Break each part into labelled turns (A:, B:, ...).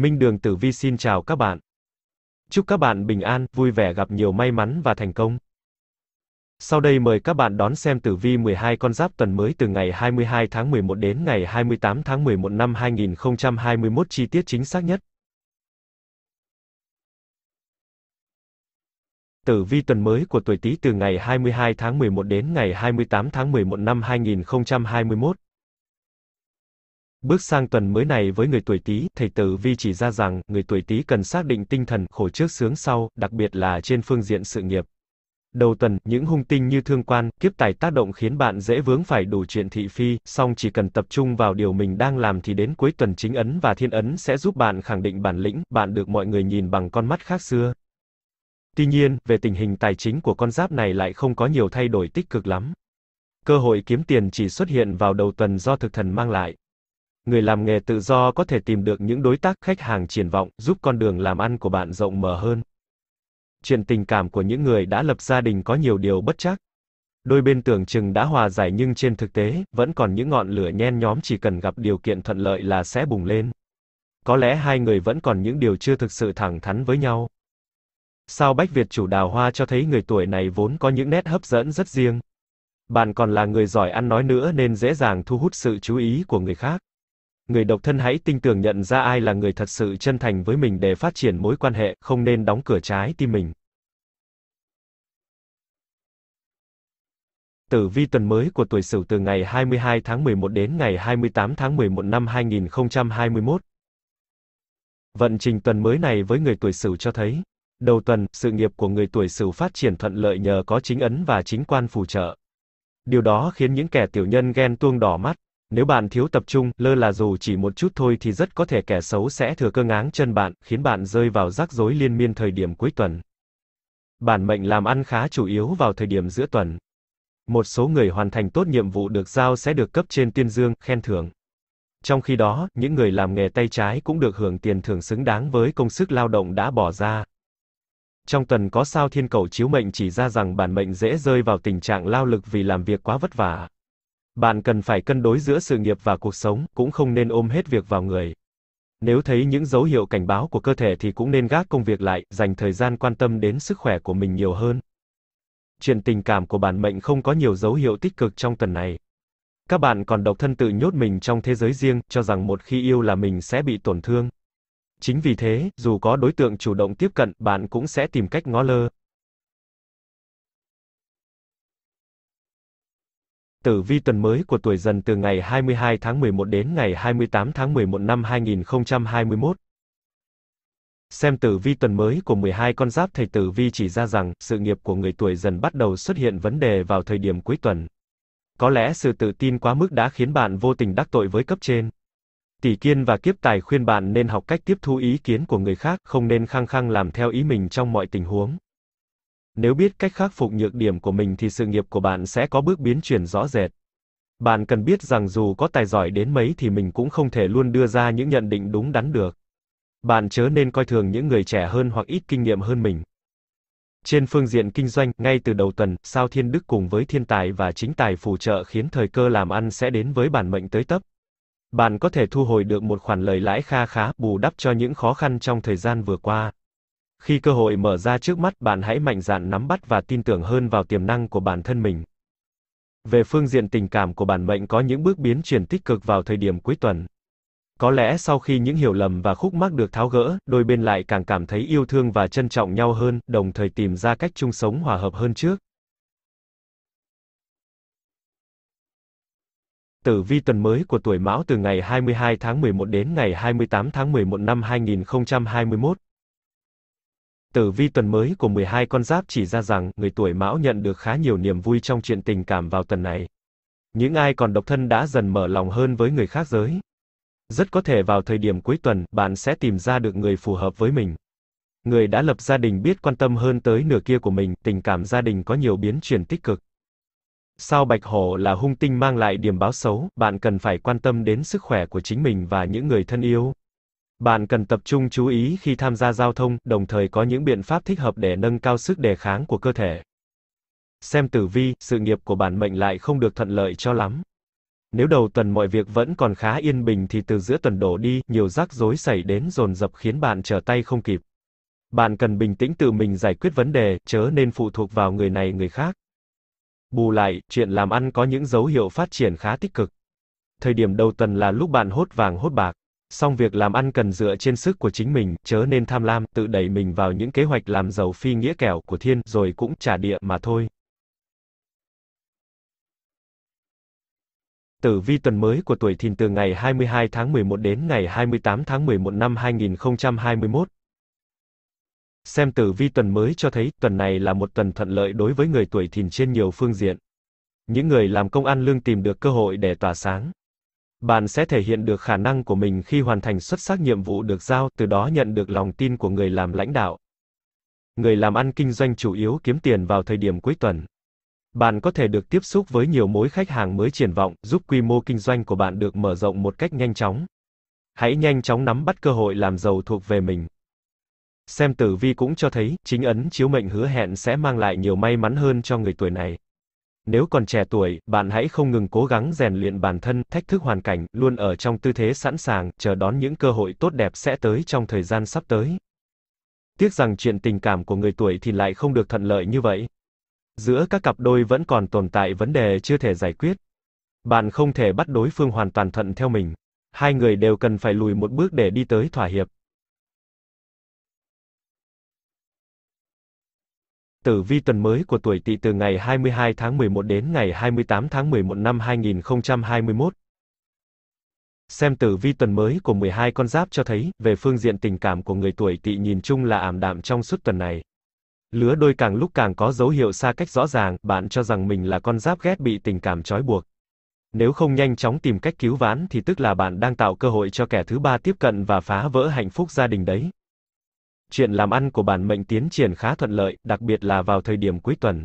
A: Minh Đường Tử Vi xin chào các bạn. Chúc các bạn bình an, vui vẻ gặp nhiều may mắn và thành công. Sau đây mời các bạn đón xem tử vi 12 con giáp tuần mới từ ngày 22 tháng 11 đến ngày 28 tháng 11 năm 2021 chi tiết chính xác nhất. Tử vi tuần mới của tuổi Tý từ ngày 22 tháng 11 đến ngày 28 tháng 11 năm 2021. Bước sang tuần mới này với người tuổi Tý, thầy Tử Vi chỉ ra rằng, người tuổi Tý cần xác định tinh thần khổ trước sướng sau, đặc biệt là trên phương diện sự nghiệp. Đầu tuần, những hung tinh như thương quan, kiếp tài tác động khiến bạn dễ vướng phải đủ chuyện thị phi, song chỉ cần tập trung vào điều mình đang làm thì đến cuối tuần chính ấn và thiên ấn sẽ giúp bạn khẳng định bản lĩnh, bạn được mọi người nhìn bằng con mắt khác xưa. Tuy nhiên, về tình hình tài chính của con giáp này lại không có nhiều thay đổi tích cực lắm. Cơ hội kiếm tiền chỉ xuất hiện vào đầu tuần do thực thần mang lại người làm nghề tự do có thể tìm được những đối tác khách hàng triển vọng, giúp con đường làm ăn của bạn rộng mở hơn. Chuyện tình cảm của những người đã lập gia đình có nhiều điều bất chắc. Đôi bên tưởng chừng đã hòa giải nhưng trên thực tế, vẫn còn những ngọn lửa nhen nhóm chỉ cần gặp điều kiện thuận lợi là sẽ bùng lên. Có lẽ hai người vẫn còn những điều chưa thực sự thẳng thắn với nhau. Sao Bách Việt chủ đào hoa cho thấy người tuổi này vốn có những nét hấp dẫn rất riêng. Bạn còn là người giỏi ăn nói nữa nên dễ dàng thu hút sự chú ý của người khác người độc thân hãy tinh tường nhận ra ai là người thật sự chân thành với mình để phát triển mối quan hệ, không nên đóng cửa trái tim mình. Tử vi tuần mới của tuổi Sửu từ ngày 22 tháng 11 đến ngày 28 tháng 11 năm 2021. Vận trình tuần mới này với người tuổi Sửu cho thấy, đầu tuần, sự nghiệp của người tuổi Sửu phát triển thuận lợi nhờ có chính ấn và chính quan phù trợ. Điều đó khiến những kẻ tiểu nhân ghen tuông đỏ mắt, nếu bạn thiếu tập trung, lơ là dù chỉ một chút thôi thì rất có thể kẻ xấu sẽ thừa cơ ngáng chân bạn, khiến bạn rơi vào rắc rối liên miên thời điểm cuối tuần. Bản mệnh làm ăn khá chủ yếu vào thời điểm giữa tuần. Một số người hoàn thành tốt nhiệm vụ được giao sẽ được cấp trên tuyên dương, khen thưởng. Trong khi đó, những người làm nghề tay trái cũng được hưởng tiền thưởng xứng đáng với công sức lao động đã bỏ ra. Trong tuần có sao thiên cầu chiếu mệnh chỉ ra rằng bản mệnh dễ rơi vào tình trạng lao lực vì làm việc quá vất vả. Bạn cần phải cân đối giữa sự nghiệp và cuộc sống, cũng không nên ôm hết việc vào người. Nếu thấy những dấu hiệu cảnh báo của cơ thể thì cũng nên gác công việc lại, dành thời gian quan tâm đến sức khỏe của mình nhiều hơn. Chuyện tình cảm của bản mệnh không có nhiều dấu hiệu tích cực trong tuần này. Các bạn còn độc thân tự nhốt mình trong thế giới riêng, cho rằng một khi yêu là mình sẽ bị tổn thương. Chính vì thế, dù có đối tượng chủ động tiếp cận, bạn cũng sẽ tìm cách ngó lơ. Tử vi tuần mới của tuổi dần từ ngày 22 tháng 11 đến ngày 28 tháng 11 năm 2021. Xem tử vi tuần mới của 12 con giáp thầy tử vi chỉ ra rằng, sự nghiệp của người tuổi dần bắt đầu xuất hiện vấn đề vào thời điểm cuối tuần. Có lẽ sự tự tin quá mức đã khiến bạn vô tình đắc tội với cấp trên. Tỷ kiên và kiếp tài khuyên bạn nên học cách tiếp thu ý kiến của người khác, không nên khăng khăng làm theo ý mình trong mọi tình huống. Nếu biết cách khắc phục nhược điểm của mình thì sự nghiệp của bạn sẽ có bước biến chuyển rõ rệt. Bạn cần biết rằng dù có tài giỏi đến mấy thì mình cũng không thể luôn đưa ra những nhận định đúng đắn được. Bạn chớ nên coi thường những người trẻ hơn hoặc ít kinh nghiệm hơn mình. Trên phương diện kinh doanh, ngay từ đầu tuần, sao thiên đức cùng với thiên tài và chính tài phù trợ khiến thời cơ làm ăn sẽ đến với bản mệnh tới tấp. Bạn có thể thu hồi được một khoản lời lãi kha khá, bù đắp cho những khó khăn trong thời gian vừa qua. Khi cơ hội mở ra trước mắt, bạn hãy mạnh dạn nắm bắt và tin tưởng hơn vào tiềm năng của bản thân mình. Về phương diện tình cảm của bản mệnh có những bước biến chuyển tích cực vào thời điểm cuối tuần. Có lẽ sau khi những hiểu lầm và khúc mắc được tháo gỡ, đôi bên lại càng cảm thấy yêu thương và trân trọng nhau hơn, đồng thời tìm ra cách chung sống hòa hợp hơn trước. Tử vi tuần mới của tuổi Mão từ ngày 22 tháng 11 đến ngày 28 tháng 11 năm 2021 Tử vi tuần mới của 12 con giáp chỉ ra rằng người tuổi mão nhận được khá nhiều niềm vui trong chuyện tình cảm vào tuần này. Những ai còn độc thân đã dần mở lòng hơn với người khác giới. Rất có thể vào thời điểm cuối tuần, bạn sẽ tìm ra được người phù hợp với mình. Người đã lập gia đình biết quan tâm hơn tới nửa kia của mình, tình cảm gia đình có nhiều biến chuyển tích cực. Sao bạch hổ là hung tinh mang lại điểm báo xấu, bạn cần phải quan tâm đến sức khỏe của chính mình và những người thân yêu. Bạn cần tập trung chú ý khi tham gia giao thông, đồng thời có những biện pháp thích hợp để nâng cao sức đề kháng của cơ thể. Xem tử vi, sự nghiệp của bản mệnh lại không được thuận lợi cho lắm. Nếu đầu tuần mọi việc vẫn còn khá yên bình thì từ giữa tuần đổ đi, nhiều rắc rối xảy đến dồn dập khiến bạn trở tay không kịp. Bạn cần bình tĩnh tự mình giải quyết vấn đề, chớ nên phụ thuộc vào người này người khác. Bù lại, chuyện làm ăn có những dấu hiệu phát triển khá tích cực. Thời điểm đầu tuần là lúc bạn hốt vàng hốt bạc. Song việc làm ăn cần dựa trên sức của chính mình, chớ nên tham lam, tự đẩy mình vào những kế hoạch làm giàu phi nghĩa kẻo của thiên, rồi cũng trả địa mà thôi. Tử vi tuần mới của tuổi thìn từ ngày 22 tháng 11 đến ngày 28 tháng 11 năm 2021. Xem tử vi tuần mới cho thấy, tuần này là một tuần thuận lợi đối với người tuổi thìn trên nhiều phương diện. Những người làm công ăn lương tìm được cơ hội để tỏa sáng bạn sẽ thể hiện được khả năng của mình khi hoàn thành xuất sắc nhiệm vụ được giao, từ đó nhận được lòng tin của người làm lãnh đạo. Người làm ăn kinh doanh chủ yếu kiếm tiền vào thời điểm cuối tuần. Bạn có thể được tiếp xúc với nhiều mối khách hàng mới triển vọng, giúp quy mô kinh doanh của bạn được mở rộng một cách nhanh chóng. Hãy nhanh chóng nắm bắt cơ hội làm giàu thuộc về mình. Xem tử vi cũng cho thấy, chính ấn chiếu mệnh hứa hẹn sẽ mang lại nhiều may mắn hơn cho người tuổi này. Nếu còn trẻ tuổi, bạn hãy không ngừng cố gắng rèn luyện bản thân, thách thức hoàn cảnh, luôn ở trong tư thế sẵn sàng, chờ đón những cơ hội tốt đẹp sẽ tới trong thời gian sắp tới. Tiếc rằng chuyện tình cảm của người tuổi thì lại không được thuận lợi như vậy. Giữa các cặp đôi vẫn còn tồn tại vấn đề chưa thể giải quyết. Bạn không thể bắt đối phương hoàn toàn thuận theo mình. Hai người đều cần phải lùi một bước để đi tới thỏa hiệp. Tử vi tuần mới của tuổi Tỵ từ ngày 22 tháng 11 đến ngày 28 tháng 11 năm 2021. Xem tử vi tuần mới của 12 con giáp cho thấy, về phương diện tình cảm của người tuổi Tỵ nhìn chung là ảm đạm trong suốt tuần này. Lứa đôi càng lúc càng có dấu hiệu xa cách rõ ràng, bạn cho rằng mình là con giáp ghét bị tình cảm trói buộc. Nếu không nhanh chóng tìm cách cứu vãn thì tức là bạn đang tạo cơ hội cho kẻ thứ ba tiếp cận và phá vỡ hạnh phúc gia đình đấy chuyện làm ăn của bạn mệnh tiến triển khá thuận lợi, đặc biệt là vào thời điểm cuối tuần.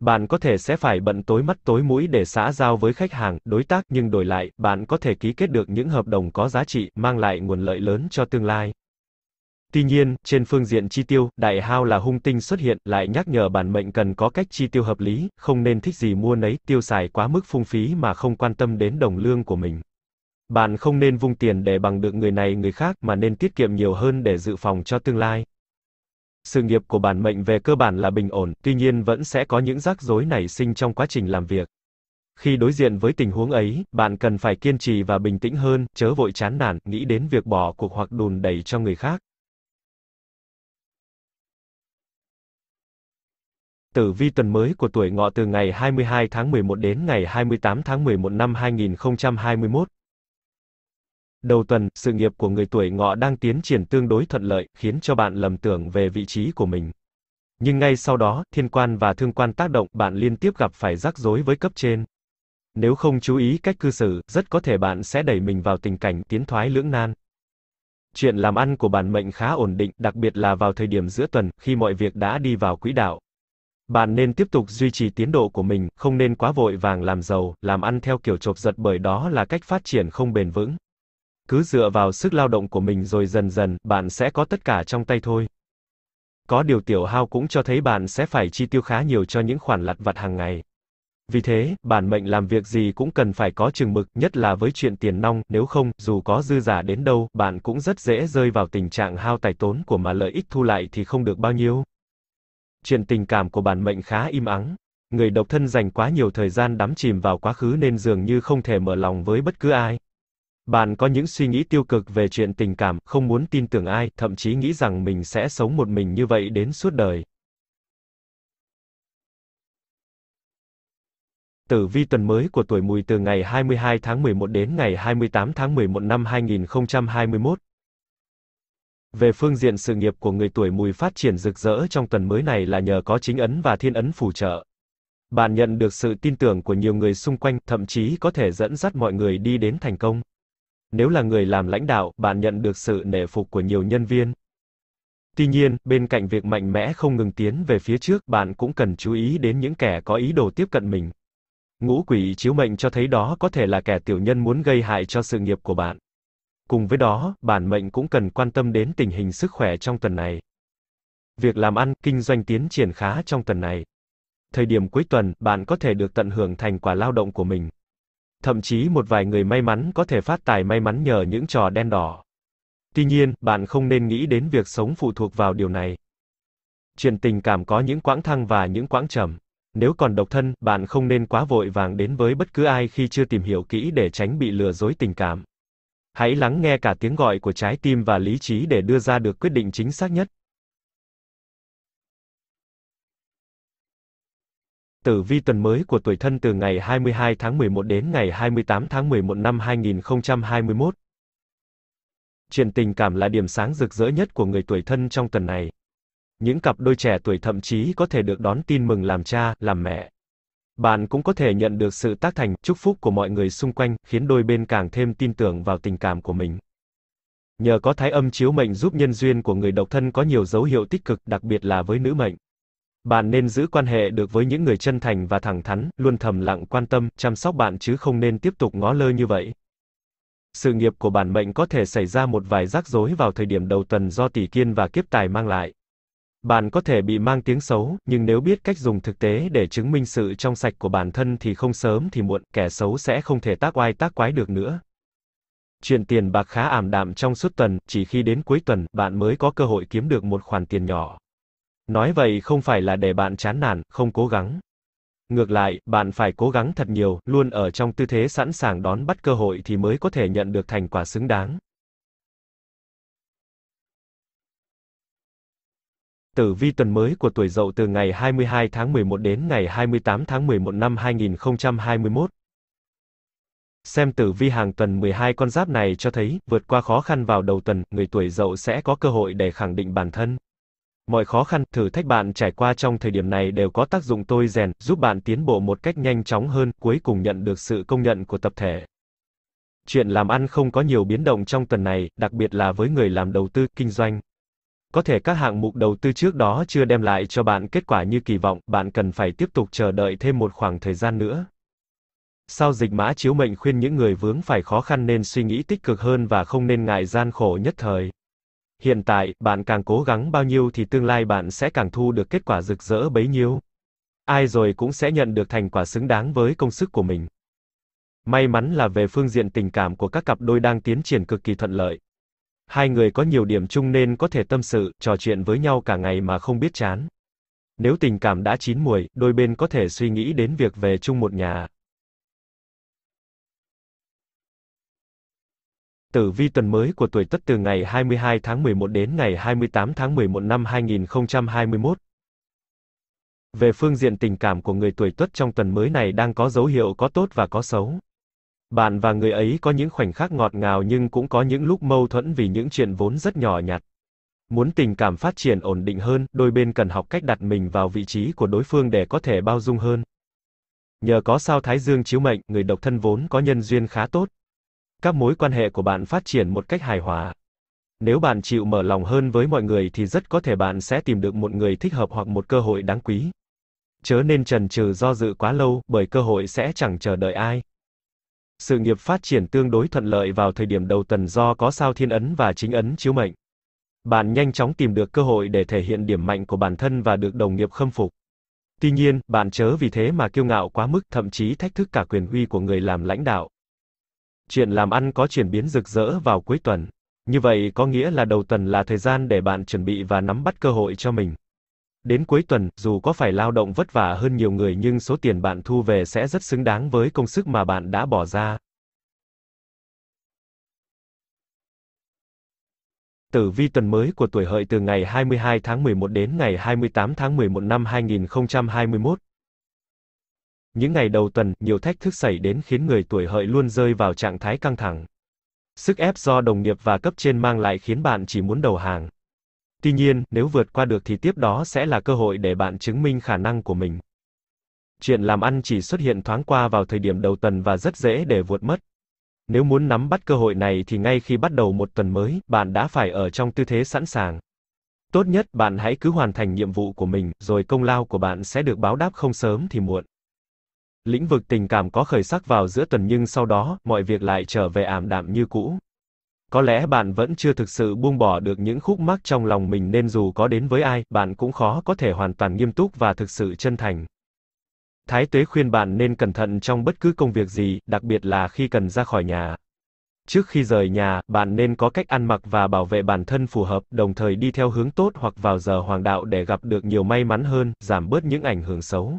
A: Bạn có thể sẽ phải bận tối mắt tối mũi để xã giao với khách hàng, đối tác, nhưng đổi lại, bạn có thể ký kết được những hợp đồng có giá trị, mang lại nguồn lợi lớn cho tương lai. Tuy nhiên, trên phương diện chi tiêu, đại hao là hung tinh xuất hiện, lại nhắc nhở bản mệnh cần có cách chi tiêu hợp lý, không nên thích gì mua nấy, tiêu xài quá mức phung phí mà không quan tâm đến đồng lương của mình. Bạn không nên vung tiền để bằng được người này người khác mà nên tiết kiệm nhiều hơn để dự phòng cho tương lai. Sự nghiệp của bản mệnh về cơ bản là bình ổn, tuy nhiên vẫn sẽ có những rắc rối nảy sinh trong quá trình làm việc. Khi đối diện với tình huống ấy, bạn cần phải kiên trì và bình tĩnh hơn, chớ vội chán nản, nghĩ đến việc bỏ cuộc hoặc đùn đẩy cho người khác. Tử vi tuần mới của tuổi ngọ từ ngày 22 tháng 11 đến ngày 28 tháng 11 năm 2021. Đầu tuần, sự nghiệp của người tuổi ngọ đang tiến triển tương đối thuận lợi, khiến cho bạn lầm tưởng về vị trí của mình. Nhưng ngay sau đó, thiên quan và thương quan tác động, bạn liên tiếp gặp phải rắc rối với cấp trên. Nếu không chú ý cách cư xử, rất có thể bạn sẽ đẩy mình vào tình cảnh tiến thoái lưỡng nan. Chuyện làm ăn của bản mệnh khá ổn định, đặc biệt là vào thời điểm giữa tuần, khi mọi việc đã đi vào quỹ đạo. Bạn nên tiếp tục duy trì tiến độ của mình, không nên quá vội vàng làm giàu, làm ăn theo kiểu chộp giật bởi đó là cách phát triển không bền vững cứ dựa vào sức lao động của mình rồi dần dần, bạn sẽ có tất cả trong tay thôi. Có điều tiểu hao cũng cho thấy bạn sẽ phải chi tiêu khá nhiều cho những khoản lặt vặt hàng ngày. Vì thế, bản mệnh làm việc gì cũng cần phải có chừng mực, nhất là với chuyện tiền nong, nếu không, dù có dư giả đến đâu, bạn cũng rất dễ rơi vào tình trạng hao tài tốn của mà lợi ích thu lại thì không được bao nhiêu. Chuyện tình cảm của bản mệnh khá im ắng. Người độc thân dành quá nhiều thời gian đắm chìm vào quá khứ nên dường như không thể mở lòng với bất cứ ai. Bạn có những suy nghĩ tiêu cực về chuyện tình cảm, không muốn tin tưởng ai, thậm chí nghĩ rằng mình sẽ sống một mình như vậy đến suốt đời. Tử vi tuần mới của tuổi Mùi từ ngày 22 tháng 11 đến ngày 28 tháng 11 năm 2021. Về phương diện sự nghiệp của người tuổi Mùi phát triển rực rỡ trong tuần mới này là nhờ có chính ấn và thiên ấn phù trợ. Bạn nhận được sự tin tưởng của nhiều người xung quanh, thậm chí có thể dẫn dắt mọi người đi đến thành công. Nếu là người làm lãnh đạo, bạn nhận được sự nể phục của nhiều nhân viên. Tuy nhiên, bên cạnh việc mạnh mẽ không ngừng tiến về phía trước, bạn cũng cần chú ý đến những kẻ có ý đồ tiếp cận mình. Ngũ quỷ chiếu mệnh cho thấy đó có thể là kẻ tiểu nhân muốn gây hại cho sự nghiệp của bạn. Cùng với đó, bản mệnh cũng cần quan tâm đến tình hình sức khỏe trong tuần này. Việc làm ăn, kinh doanh tiến triển khá trong tuần này. Thời điểm cuối tuần, bạn có thể được tận hưởng thành quả lao động của mình thậm chí một vài người may mắn có thể phát tài may mắn nhờ những trò đen đỏ. Tuy nhiên, bạn không nên nghĩ đến việc sống phụ thuộc vào điều này. Chuyện tình cảm có những quãng thăng và những quãng trầm. Nếu còn độc thân, bạn không nên quá vội vàng đến với bất cứ ai khi chưa tìm hiểu kỹ để tránh bị lừa dối tình cảm. Hãy lắng nghe cả tiếng gọi của trái tim và lý trí để đưa ra được quyết định chính xác nhất. Tử vi tuần mới của tuổi thân từ ngày 22 tháng 11 đến ngày 28 tháng 11 năm 2021. Chuyện tình cảm là điểm sáng rực rỡ nhất của người tuổi thân trong tuần này. Những cặp đôi trẻ tuổi thậm chí có thể được đón tin mừng làm cha, làm mẹ. Bạn cũng có thể nhận được sự tác thành, chúc phúc của mọi người xung quanh, khiến đôi bên càng thêm tin tưởng vào tình cảm của mình. Nhờ có thái âm chiếu mệnh giúp nhân duyên của người độc thân có nhiều dấu hiệu tích cực, đặc biệt là với nữ mệnh. Bạn nên giữ quan hệ được với những người chân thành và thẳng thắn, luôn thầm lặng quan tâm, chăm sóc bạn chứ không nên tiếp tục ngó lơ như vậy. Sự nghiệp của bản mệnh có thể xảy ra một vài rắc rối vào thời điểm đầu tuần do tỷ kiên và kiếp tài mang lại. Bạn có thể bị mang tiếng xấu, nhưng nếu biết cách dùng thực tế để chứng minh sự trong sạch của bản thân thì không sớm thì muộn, kẻ xấu sẽ không thể tác oai tác quái được nữa. Chuyện tiền bạc khá ảm đạm trong suốt tuần, chỉ khi đến cuối tuần, bạn mới có cơ hội kiếm được một khoản tiền nhỏ. Nói vậy không phải là để bạn chán nản, không cố gắng. Ngược lại, bạn phải cố gắng thật nhiều, luôn ở trong tư thế sẵn sàng đón bắt cơ hội thì mới có thể nhận được thành quả xứng đáng. Tử vi tuần mới của tuổi Dậu từ ngày 22 tháng 11 đến ngày 28 tháng 11 năm 2021. Xem tử vi hàng tuần 12 con giáp này cho thấy, vượt qua khó khăn vào đầu tuần, người tuổi Dậu sẽ có cơ hội để khẳng định bản thân. Mọi khó khăn, thử thách bạn trải qua trong thời điểm này đều có tác dụng tôi rèn, giúp bạn tiến bộ một cách nhanh chóng hơn, cuối cùng nhận được sự công nhận của tập thể. Chuyện làm ăn không có nhiều biến động trong tuần này, đặc biệt là với người làm đầu tư, kinh doanh. Có thể các hạng mục đầu tư trước đó chưa đem lại cho bạn kết quả như kỳ vọng, bạn cần phải tiếp tục chờ đợi thêm một khoảng thời gian nữa. sau dịch mã chiếu mệnh khuyên những người vướng phải khó khăn nên suy nghĩ tích cực hơn và không nên ngại gian khổ nhất thời. Hiện tại, bạn càng cố gắng bao nhiêu thì tương lai bạn sẽ càng thu được kết quả rực rỡ bấy nhiêu. Ai rồi cũng sẽ nhận được thành quả xứng đáng với công sức của mình. May mắn là về phương diện tình cảm của các cặp đôi đang tiến triển cực kỳ thuận lợi. Hai người có nhiều điểm chung nên có thể tâm sự, trò chuyện với nhau cả ngày mà không biết chán. Nếu tình cảm đã chín muồi, đôi bên có thể suy nghĩ đến việc về chung một nhà. Tử vi tuần mới của tuổi Tất từ ngày 22 tháng 11 đến ngày 28 tháng 11 năm 2021. Về phương diện tình cảm của người tuổi Tuất trong tuần mới này đang có dấu hiệu có tốt và có xấu. Bạn và người ấy có những khoảnh khắc ngọt ngào nhưng cũng có những lúc mâu thuẫn vì những chuyện vốn rất nhỏ nhặt. Muốn tình cảm phát triển ổn định hơn, đôi bên cần học cách đặt mình vào vị trí của đối phương để có thể bao dung hơn. Nhờ có sao Thái Dương chiếu mệnh, người độc thân vốn có nhân duyên khá tốt, các mối quan hệ của bạn phát triển một cách hài hòa. Nếu bạn chịu mở lòng hơn với mọi người thì rất có thể bạn sẽ tìm được một người thích hợp hoặc một cơ hội đáng quý. Chớ nên trần trừ do dự quá lâu, bởi cơ hội sẽ chẳng chờ đợi ai. Sự nghiệp phát triển tương đối thuận lợi vào thời điểm đầu tuần do có sao thiên ấn và chính ấn chiếu mệnh. Bạn nhanh chóng tìm được cơ hội để thể hiện điểm mạnh của bản thân và được đồng nghiệp khâm phục. Tuy nhiên, bạn chớ vì thế mà kiêu ngạo quá mức, thậm chí thách thức cả quyền uy của người làm lãnh đạo chuyện làm ăn có chuyển biến rực rỡ vào cuối tuần. Như vậy có nghĩa là đầu tuần là thời gian để bạn chuẩn bị và nắm bắt cơ hội cho mình. Đến cuối tuần, dù có phải lao động vất vả hơn nhiều người nhưng số tiền bạn thu về sẽ rất xứng đáng với công sức mà bạn đã bỏ ra. Tử vi tuần mới của tuổi hợi từ ngày 22 tháng 11 đến ngày 28 tháng 11 năm 2021. Những ngày đầu tuần, nhiều thách thức xảy đến khiến người tuổi hợi luôn rơi vào trạng thái căng thẳng. Sức ép do đồng nghiệp và cấp trên mang lại khiến bạn chỉ muốn đầu hàng. Tuy nhiên, nếu vượt qua được thì tiếp đó sẽ là cơ hội để bạn chứng minh khả năng của mình. Chuyện làm ăn chỉ xuất hiện thoáng qua vào thời điểm đầu tuần và rất dễ để vượt mất. Nếu muốn nắm bắt cơ hội này thì ngay khi bắt đầu một tuần mới, bạn đã phải ở trong tư thế sẵn sàng. Tốt nhất bạn hãy cứ hoàn thành nhiệm vụ của mình, rồi công lao của bạn sẽ được báo đáp không sớm thì muộn. Lĩnh vực tình cảm có khởi sắc vào giữa tuần nhưng sau đó, mọi việc lại trở về ảm đạm như cũ. Có lẽ bạn vẫn chưa thực sự buông bỏ được những khúc mắc trong lòng mình nên dù có đến với ai, bạn cũng khó có thể hoàn toàn nghiêm túc và thực sự chân thành. Thái Tuế khuyên bạn nên cẩn thận trong bất cứ công việc gì, đặc biệt là khi cần ra khỏi nhà. Trước khi rời nhà, bạn nên có cách ăn mặc và bảo vệ bản thân phù hợp, đồng thời đi theo hướng tốt hoặc vào giờ hoàng đạo để gặp được nhiều may mắn hơn, giảm bớt những ảnh hưởng xấu.